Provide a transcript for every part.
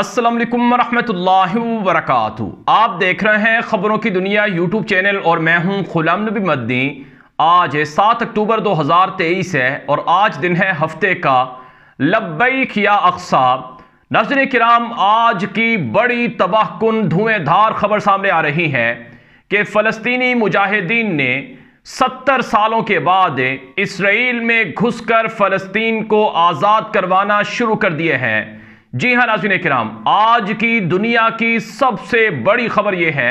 असलम वरहमतुल्लाह वरक आप देख रहे हैं ख़बरों की दुनिया यूट्यूब चैनल और मैं हूं खुलाम नबी मद्दी आज सात अक्टूबर 2023 है और आज दिन है हफ्ते का लब्बई खिया अक्सा नजर कराम आज की बड़ी तबाह कन धार खबर सामने आ रही है कि फ़लस्तनी मुजाहिदीन ने सत्तर सालों के बाद इसराइल में घुसकर फ़लस्तीन को आज़ाद करवाना शुरू कर दिए हैं जी हाँ नाजिन कराम आज की दुनिया की सबसे बड़ी खबर यह है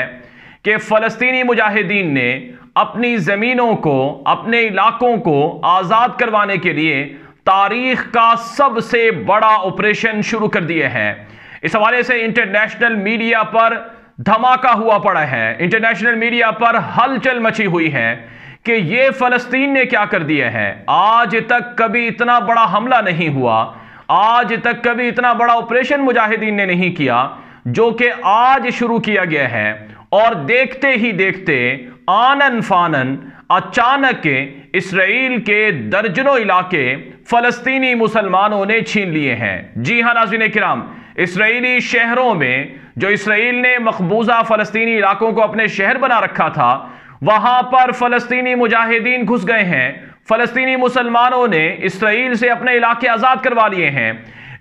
कि फलस्तीनी मुजाहिदीन ने अपनी ज़मीनों को अपने इलाकों को आज़ाद करवाने के लिए तारीख का सबसे बड़ा ऑपरेशन शुरू कर दिया है इस हवाले से इंटरनेशनल मीडिया पर धमाका हुआ पड़ा है इंटरनेशनल मीडिया पर हलचल मची हुई है कि यह फ़लस्तीन ने क्या कर दिया है आज तक कभी इतना बड़ा हमला नहीं हुआ आज तक कभी इतना बड़ा ऑपरेशन मुजाहिदीन ने नहीं किया जो कि आज शुरू किया गया है और देखते ही देखते आनन फानन अचानक इसराइल के दर्जनों इलाके फलस्तीनी मुसलमानों ने छीन लिए हैं जी हां नाजिन कराम इसराइली शहरों में जो इसराइल ने मकबूजा फलस्तीनी इलाकों को अपने शहर बना रखा था वहां पर फलस्तीनी मुजाहिदीन घुस गए हैं फ़लस्तीनी मुसलमानों ने इसराइल से अपने इलाके आज़ाद करवा लिए हैं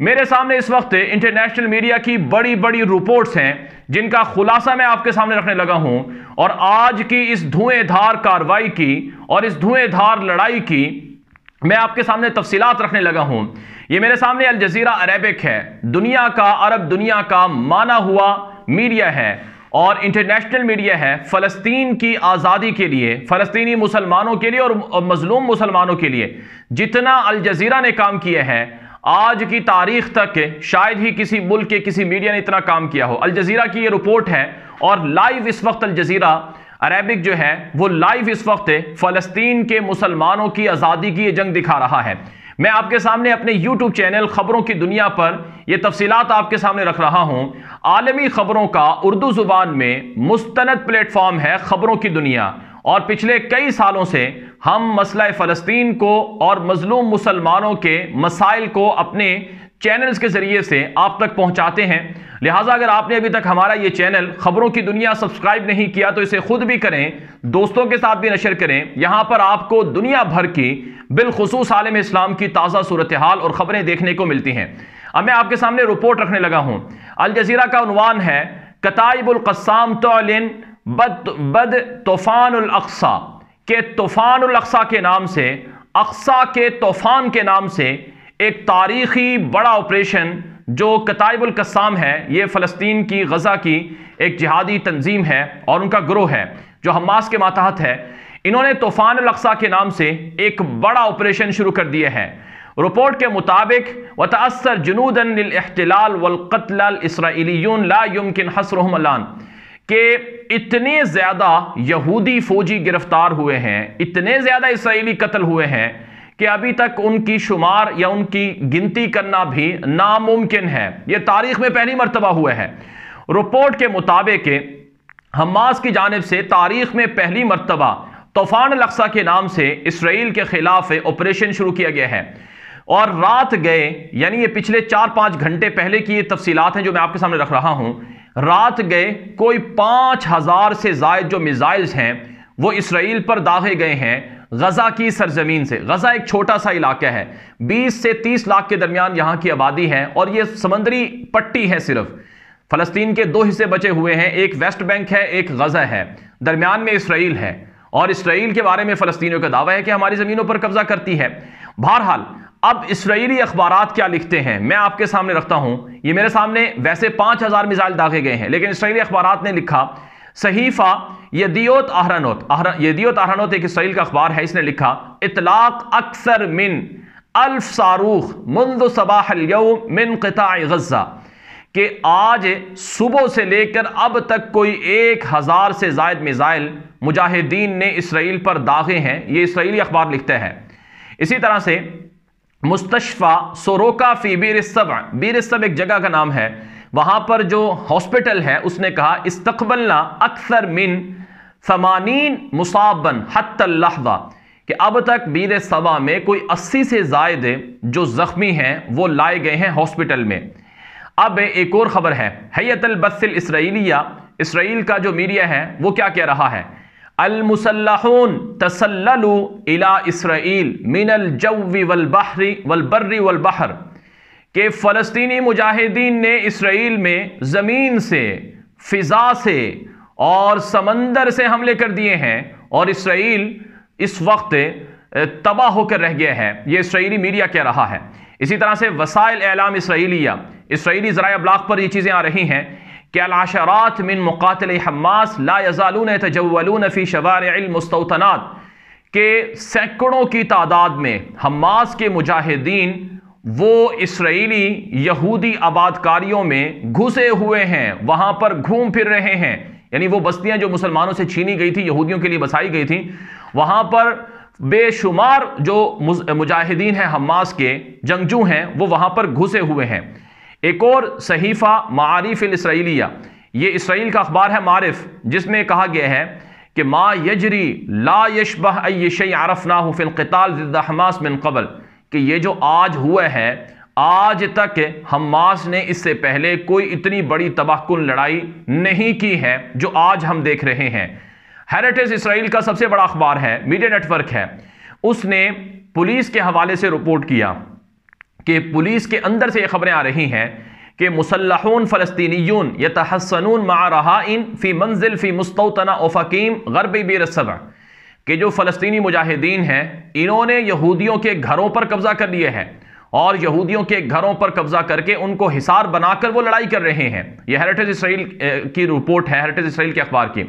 मेरे सामने इस वक्त इंटरनेशनल मीडिया की बड़ी बड़ी रिपोर्ट्स हैं जिनका खुलासा मैं आपके सामने रखने लगा हूं और आज की इस धुएंधार कार्रवाई की और इस धुएंधार लड़ाई की मैं आपके सामने तफसीलात रखने लगा हूं ये मेरे सामने अल जजीरा अरेबिक है दुनिया का अरब दुनिया का माना हुआ मीडिया है और इंटरनेशनल मीडिया है फ़लस्तीन की आज़ादी के लिए फ़लस्तीनी मुसलमानों के लिए और मजलूम मुसलमानों के लिए जितना अल जज़ीरा ने काम किया है आज की तारीख तक शायद ही किसी मुल्क के किसी मीडिया ने इतना काम किया हो अल जज़ीरा की ये रिपोर्ट है और लाइव इस वक्त अल जज़ीरा अरेबिक जो है वो लाइव इस वक्त फ़लस्तीन के मुसलमानों की आज़ादी की ये जंग दिखा रहा है मैं आपके सामने अपने YouTube चैनल खबरों की दुनिया पर यह तफसीत आपके सामने रख रहा हूं आलमी खबरों का उर्दू जुबान में मुस्तनद प्लेटफॉर्म है खबरों की दुनिया और पिछले कई सालों से हम मसला फ़लस्तीन को और मजलूम मुसलमानों के मसाइल को अपने चैनल्स के ज़रिए से आप तक पहुंचाते हैं लिहाजा अगर आपने अभी तक हमारा ये चैनल खबरों की दुनिया सब्सक्राइब नहीं किया तो इसे खुद भी करें दोस्तों के साथ भी नशर करें यहां पर आपको दुनिया भर की बिलखसूस आलम इस्लाम की ताज़ा सूरत हाल और ख़बरें देखने को मिलती हैं अब मैं आपके सामने रिपोर्ट रखने लगा हूँ अल का अनवान है कताइबुल्कसाम तोलिन बद बद तूफ़ानसा के तूफ़ानसा के नाम से अक्सा के तूफ़ान के नाम से एक तारीखी बड़ा ऑपरेशन जो कताइबुल कसाम है ये फ़लस्तीन की गज़ा की एक जिहादी तंजीम है और उनका ग्रोह है जो हमास के मातहत है इन्होंने तूफ़ान अक्सा के नाम से एक बड़ा ऑपरेशन शुरू कर दिया है रिपोर्ट के मुताबिक व तसर जनूदनहतलाल वलकतल इसराइलीन लायमकिन हसरहमलान के इतने ज़्यादा यहूदी फ़ौजी गिरफ़्तार हुए हैं इतने ज़्यादा इसराइली कत्ल हुए हैं कि अभी तक उनकी शुमार या उनकी गिनती करना भी नामुमकिन है यह तारीख में पहली मरतबा हुआ है रिपोर्ट के मुताबिक हमास की जानब से तारीख में पहली मरतबा तूफान लक्सा के नाम से इसराइल के खिलाफ ऑपरेशन शुरू किया गया है और रात गए यानी ये पिछले चार पांच घंटे पहले की ये तफसीलात हैं जो मैं आपके सामने रख रहा हूं रात गए कोई पांच हज़ार से जायद जो मिज़ाइल्स हैं वो इसराइल पर दागे गए हैं गजा की सरजमीन से गजा एक छोटा सा इलाका है 20 से 30 लाख के दरमियान यहां की आबादी है और यह समंदरी पट्टी है सिर्फ फलस्तीन के दो हिस्से बचे हुए हैं एक वेस्ट बैंक है एक गजा है दरमियान में इसराइल है और इसराइल के बारे में फलस्तियों का दावा है कि हमारी ज़मीनों पर कब्जा करती है बहरहाल अब इसराइली अखबार क्या लिखते हैं मैं आपके सामने रखता हूं ये मेरे सामने वैसे पांच हजार मिसाइल दागे गए हैं लेकिन इसराइली अखबार ने लिखा सहीफ़ा यदियोत आहरानोत आहरा यदियोत आहरानोत एक इसराइल का अखबार है इसने लिखा इतलाक अक्सर मिन अल्फ सारूख मंद सबाहलयम मिन कता गज़ा कि आज सुबह से लेकर अब तक कोई एक हज़ार से जायद मिज़ाइल मुजाहिदीन ने इसराइल पर दागे हैं ये इसराइली अखबार लिखते हैं इसी तरह से मुस्तफ़ा सोरोका फ़ी बीर सब बीर सब एक जगह का नाम है वहां पर जो हॉस्पिटल है उसने कहा इस्तकबलना अक्सर मिन समानीन मुसाबन हतलहदा कि अब तक बीर सवा में कोई अस्सी से जायद जो ज़ख्मी हैं वो लाए गए हैं हॉस्पिटल में अब एक और ख़बर है हैतल बसिल इसराइलिया इसराइल का जो मीडिया है वो क्या कह रहा है अलमुसल्लाहून तसल्लु इला इसराइल मिनल जव्वी वल बहरी वल बर्री वल बहर कि फ़लस्तीनी मुजाहिदीन ने इसराइल में ज़मीन से फ़िज़ा से और समंदर से हमले कर दिए हैं और इसराइल इस वक्त तबाह होकर रह गया है ये इसराइली मीडिया कह रहा है इसी तरह से वसाइल एलाम इसराइलिया इसराइली ज़रा ब्लाक पर ये चीज़ें आ रही हैं कि अलाशरात मिन मुकातल हमास ला यजालून तजवलून फ़ी शवारमस्तनात के सैकड़ों की तादाद में हमास के मुजाहिदीन वो इसराइली यहूदी आबादकारियों में घुसे हुए हैं वहां पर घूम फिर रहे हैं यानी वो बस्तियां जो मुसलमानों से छीनी गई थी यहूदियों के लिए बसाई गई थी वहां पर बेशुमार जो मुजाहिदीन हैं हमास के जंगजू हैं वो वहां पर घुसे हुए हैं एक और सहीफ़ा मारिफ इसराइलिया ये इसराइल का अखबार है मारिफ जिसमें कहा गया है कि मा यजरी ला यशबह अयश आरफ नाहफ़िलकताल हमास मिन कबल कि ये जो आज हुआ है आज तक हमास ने इससे पहले कोई इतनी बड़ी तबाहकुन लड़ाई नहीं की है जो आज हम देख रहे हैं हेरिटेज इसराइल का सबसे बड़ा अखबार है मीडिया नेटवर्क है उसने पुलिस के हवाले से रिपोर्ट किया कि पुलिस के अंदर से ये खबरें आ रही हैं कि मुसलहून फ़लस्तीनीन यहासन मा रहा इन फ़ी मंजिल फ़ी मुस्तना ओफ़कीम गरबी बीरसबा कि जो फ़लस्तीनी मुजाहिदीन हैं इन्होंने यहूदियों के घरों पर कब्ज़ा कर लिए हैं और यहूदियों के घरों पर कब्जा करके उनको हिसार बनाकर वो लड़ाई कर रहे हैं यह हेरिटेज इसराइल की रिपोर्ट है हेरिटेज इसराइल के अखबार की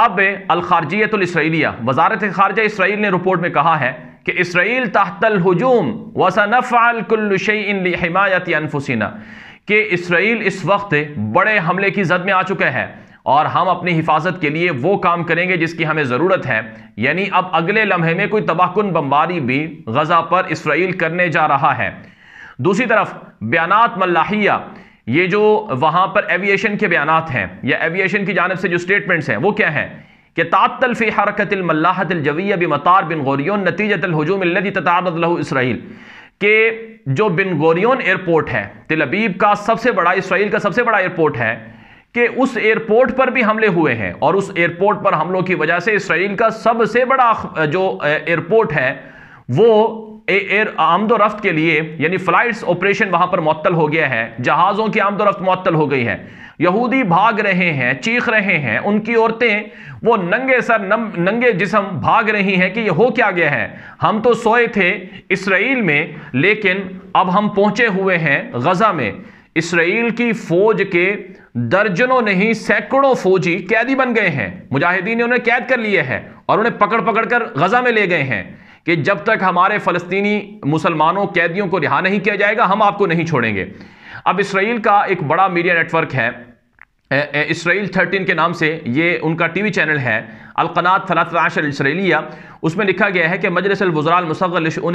अब अलखारजियतलिया वजारत खारजा इसराइल ने रिपोर्ट में कहा है कि इसराइल तहतल हजूम वसनफ़ालकुल्लशमायत अनफुसना कि इसराइल इस वक्त बड़े हमले की जद में आ चुके हैं और हम अपनी हिफाजत के लिए वो काम करेंगे जिसकी हमें ज़रूरत है यानी अब अगले लम्हे में कोई तबाहकुन बम्बारी भी गज़ा पर इसराइल करने जा रहा है दूसरी तरफ बयानात मल्लाहिया ये जो वहाँ पर एविएशन के बयान हैं या एविएशन की जानब से जो स्टेटमेंट्स हैं वो क्या हैं कि तातल फ़ी हरकत मल्लाहतलजविया बिन गोरियन नतीजतलहजूम ततारदल इसराइल के जो बिन गोरियन एयरपोर्ट है तिलबीब का सबसे बड़ा इसराइल का सबसे बड़ा एयरपोर्ट है कि उस एयरपोर्ट पर भी हमले हुए हैं और उस एयरपोर्ट पर हमलों की वजह से इसराइल का सबसे बड़ा जो एयरपोर्ट है वो एयर आमदोरफ्त के लिए यानी फ्लाइट्स ऑपरेशन वहां पर मअतल हो गया है जहाज़ों की आमदो रफ्त हो गई है यहूदी भाग रहे हैं चीख रहे हैं उनकी औरतें वो नंगे सर नम, नंगे जिसम भाग रही हैं कि ये हो क्या गया है हम तो सोए थे इसराइल में लेकिन अब हम पहुंचे हुए हैं गज़ा में इसराइल की फौज के दर्जनों नहीं सैकड़ों फौजी कैदी बन गए हैं मुजाहिदीन ने उन्हें कैद कर लिए हैं और उन्हें पकड़ पकड़ कर गजा में ले गए हैं कि जब तक हमारे फ़लस्तीनी मुसलमानों कैदियों को रिहा नहीं किया जाएगा हम आपको नहीं छोड़ेंगे अब इसराइल का एक बड़ा मीडिया नेटवर्क है इसराइल थर्टीन के नाम से ये उनका टी वी चैनल है अलकनात फलातर इसराइलिया उसमें लिखा गया है कि मजलिस वज़राल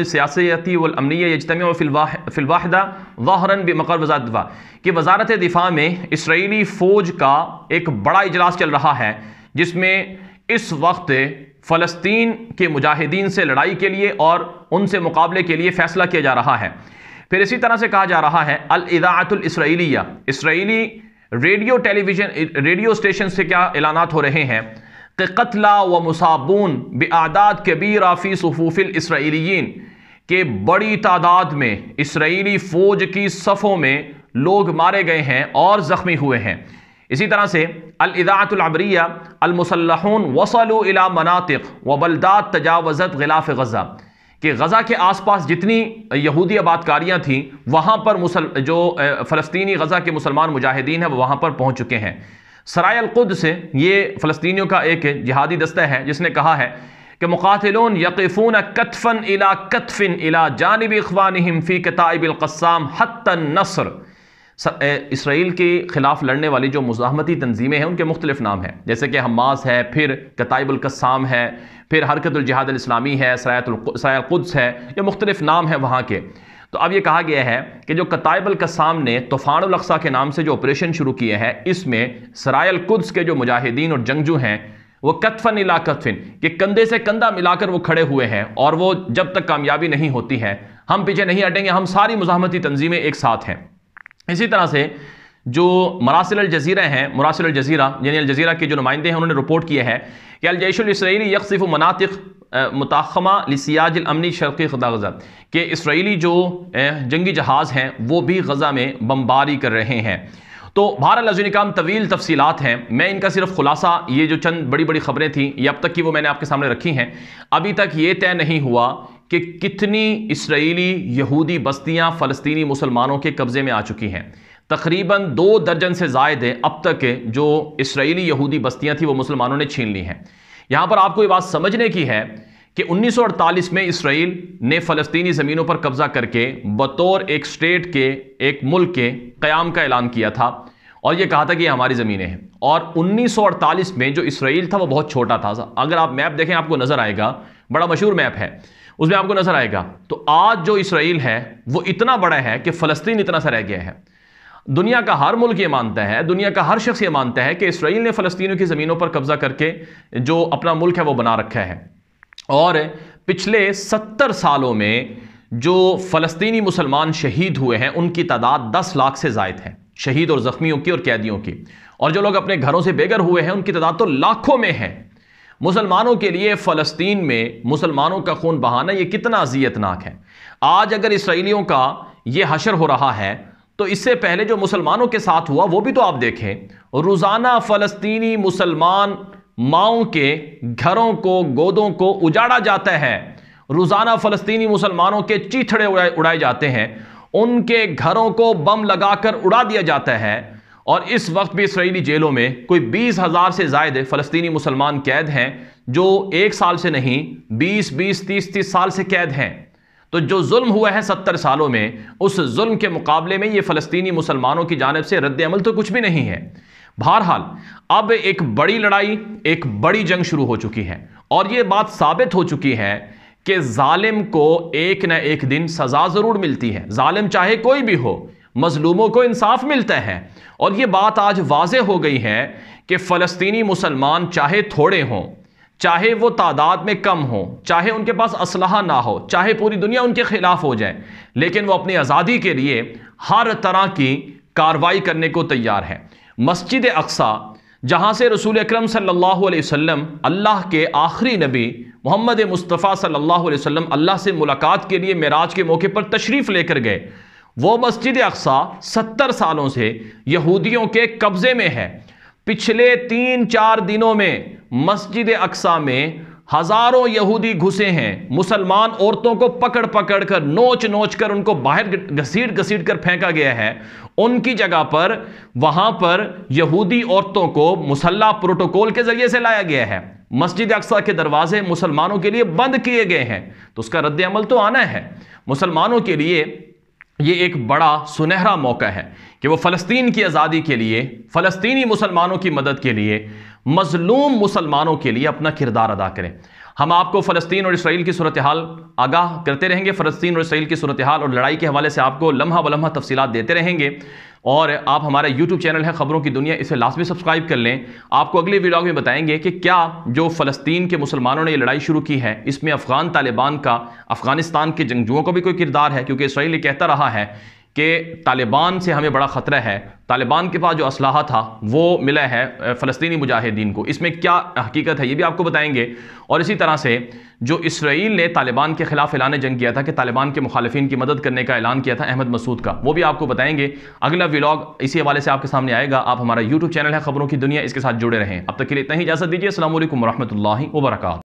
सियासती वमनिया यजतम फ़िलवाहदा वाहरन बकर मकर वजादा कि वजारत दिफा में इसराइली फ़ौज का एक बड़ा इजलास चल रहा है जिसमें इस वक्त फ़लस्तीन के मुजाहिदीन से लड़ाई के लिए और उनसे मुकाबले के लिए फ़ैसला किया जा रहा है फिर इसी तरह से कहा जा रहा है अलदातुलसराइलिया Israeli radio television radio station से क्या ऐलानात हो रहे हैं कि कतला व मुसाबून बदाद कबीर आफी सफूफिल इसराइलिन के बड़ी तादाद में इसराइली फ़ौज की सफ़ों में लोग मारे गए हैं और ज़ख्मी हुए हैं इसी तरह से वसलू अलमसलून मनातिक व बलदात तजावज़त गिलाफ़ गज़ा कि गज़ा के आसपास जितनी यहूदी आबादकारियाँ थीं वहाँ पर मुसल जो फलस्तनी गज़ा के मुसलमान मुजाहिदीन हैं वो वहाँ पर पहुँच चुके हैं सरायल खुद से ये फ़लस्तियों का एक जिहादी दस्ता है जिसने कहा है कि मुकातिलोन यकीफ़ून कतफ़न इला कतफ़िन इला जानब इखवान फ़ी कताइबिलकसाम हत नसर इसराइल के ख़िलाफ़ लड़ने वाली जो मुजामती तंजीमें हैं उनके मुख्तलिफ नाम हैं जैसे कि हमास है फिर कताइबुलकसाम है फिर हरकतुलजहाद इस्लामी है सरायतुल्स है ये मुख्तलिफ नाम हैं वहाँ के तो अब ये कहा गया है कि जो कताइबल कसाम ने तूफ़ानसा के नाम से जो ऑपरेशन शुरू किए हैं इसमें सरायल कुद्स के जो मुजाहिदीन और जंगजू हैं वो कतफन इला कतफिन कि कंधे से कंधा मिलाकर वो खड़े हुए हैं और वो जब तक कामयाबी नहीं होती है हम पीछे नहीं हटेंगे हम सारी मुजामती तंजीमें एक साथ हैं इसी तरह से जो मरासिल अलजीरा हैं मरासिल अलजीरा यानी अलजीरा के जो नुमाइंदे हैं उन्होंने रिपोर्ट किया है कि अलजैशल यकसिफ मनातिक मुताखमा लसियाज अमनी शर्क़ी गज़ा के इसराइली जो जंगी जहाज़ हैं वो भी गज़ा में बम्बारी कर रहे हैं तो भारत काम तवील तफसीत हैं मैं इनका सिर्फ खुलासा ये जो चंद बड़ी बड़ी खबरें थी ये अब तक की वो मैंने आपके सामने रखी हैं अभी तक ये तय नहीं हुआ कि कितनी इसराइली यहूदी बस्तियां फ़लस्तीनी मुसलमानों के कब्ज़े में आ चुकी हैं तकरीबन दो दर्जन से जायद है अब तक के जो इसराइली यहूदी बस्तियां थी वो मुसलमानों ने छीन ली हैं यहाँ पर आपको ये बात समझने की है कि 1948 में इसराइल ने फ़लस्तीनी ज़मीनों पर कब्ज़ा करके बतौर एक स्टेट के एक मुल्क के क़्याम का ऐलान किया था और ये कहा था कि ये हमारी ज़मीनें हैं और उन्नीस में जो इसराइल था वो बहुत छोटा था अगर आप मैप देखें आपको नज़र आएगा बड़ा मशहूर मैप है उसमें आपको नजर आएगा तो आज जो इसराइल है वो इतना बड़ा है कि फ़लस्तीन इतना सा रह गया है दुनिया का हर मुल्क ये मानता है दुनिया का हर शख्स ये मानता है कि इसराइल ने फ़लस्तीनों की ज़मीनों पर कब्ज़ा करके जो अपना मुल्क है वो बना रखा है और पिछले सत्तर सालों में जो फ़लस्तीनी मुसलमान शहीद हुए हैं उनकी तादाद दस लाख से जायद है शहीद और ज़ख्मियों की और कैदियों की और जो लोग अपने घरों से बेघर हुए हैं उनकी तादाद तो लाखों में है मुसलमानों के लिए फ़लस्तीन में मुसलमानों का खून बहाना ये कितना अजियतनाक है आज अगर इसराइलियों का ये हशर हो रहा है तो इससे पहले जो मुसलमानों के साथ हुआ वो भी तो आप देखें रोज़ाना फ़लस्तीनी मुसलमान माओ के घरों को गोदों को उजाड़ा जाता है रोज़ाना फ़लस्तीनी मुसलमानों के चीथड़े उड़ाए उड़ाए जाते हैं उनके घरों को बम लगाकर उड़ा दिया जाता है और इस वक्त भी इसराइली जेलों में कोई बीस हज़ार से जायद फ़लस्तनी मुसलमान कैद हैं जो एक साल से नहीं बीस बीस तीस तीस साल से कैद हैं तो जो जुल्म हुआ है सत्तर सालों में उस जुल्म के मुकाबले में ये फ़लस्तनी मुसलमानों की जानब से रद्द अमल तो कुछ भी नहीं है बहरहाल अब एक बड़ी लड़ाई एक बड़ी जंग शुरू हो चुकी है और ये बात साबित हो चुकी है कि जालिम को एक न एक दिन सज़ा ज़रूर मिलती है जालिम चाहे कोई भी हो मजलूमों को इंसाफ मिलता है और ये बात आज वाज हो गई है कि फ़लस्तनी मुसलमान चाहे थोड़े हों चाहे वो तादाद में कम हो चाहे उनके पास असलहा ना हो चाहे पूरी दुनिया उनके खिलाफ हो जाए लेकिन वो अपनी आज़ादी के लिए हर तरह की कार्रवाई करने को तैयार है मस्जिद अक्सा जहाँ से रसूल अक्रम सल्लल्लाहु अल्लाह के आखिरी नबी मोहम्मद मुस्तफ़ा सल्ला वसम अल्लाह से मुलाकात के लिए मेराज के मौके पर तशरीफ़ लेकर गए वो मस्जिद अक्सा सत्तर सालों से यहूदियों के कब्ज़े में है पिछले तीन चार दिनों में मस्जिद अक्सा में हज़ारों यहूदी घुसे हैं मुसलमान औरतों को पकड़ पकड़ कर नोच नोच कर उनको बाहर घसीट घसीट कर फेंका गया है उनकी जगह पर वहां पर यहूदी औरतों को मुसल्ला प्रोटोकॉल के ज़रिए से लाया गया है मस्जिद अक्सा के दरवाजे मुसलमानों के लिए बंद किए गए हैं तो उसका रद्द अमल तो आना है मुसलमानों के लिए ये एक बड़ा सुनहरा मौका है कि वो फ़लस्तीन की आज़ादी के लिए फ़लस्तीनी मुसलमानों की मदद के लिए मजलूम मुसलमानों के लिए अपना किरदार अदा करें हम आपको फ़लस्तीन और इसराइल की सूरत हाल आगाह करते रहेंगे फ़लस्तीन और इसराइल की सूरत हाल और लड़ाई के हवाले से आपको लम्हा ब लम्हा तफसीत देते रहेंगे और आप हमारा यूट्यूब चैनल है ख़बरों की दुनिया इसे लास्ट में सब्सक्राइब कर लें आपको अगले वीडियो में बताएंगे कि क्या जो फ़लस्तीन के मुसलमानों ने ये लड़ाई शुरू की है इसमें अफ़गान तालिबान का अफ़गानिस्तान के जंगजुओं का भी कोई किरदार है क्योंकि इसराइल कहता रहा है कि तालिबान से हमें बड़ा ख़तरा है तालिबान के पास जो असलाह था वो मिला है फ़लस्तनी मुजाहिदीन को इसमें क्या हकीकत है ये भी आपको बताएंगे और इसी तरह से जो इसराइल ने तालिबान के ख़िलाफ़ ऐलान जंग किया था कि तालिबान के मुखालफन की मदद करने का ऐलान किया था अहमद मसूद का वो भी आपको बताएंगे अगला व्लाग इसी हवाले से आपके सामने आएगा आप हमारा यूट्यूब चैनल है खबरों की दुनिया इसके साथ जुड़े रहें अब तक के लिए इतना ही इजाज़त दीजिए असल वरहमल वर्का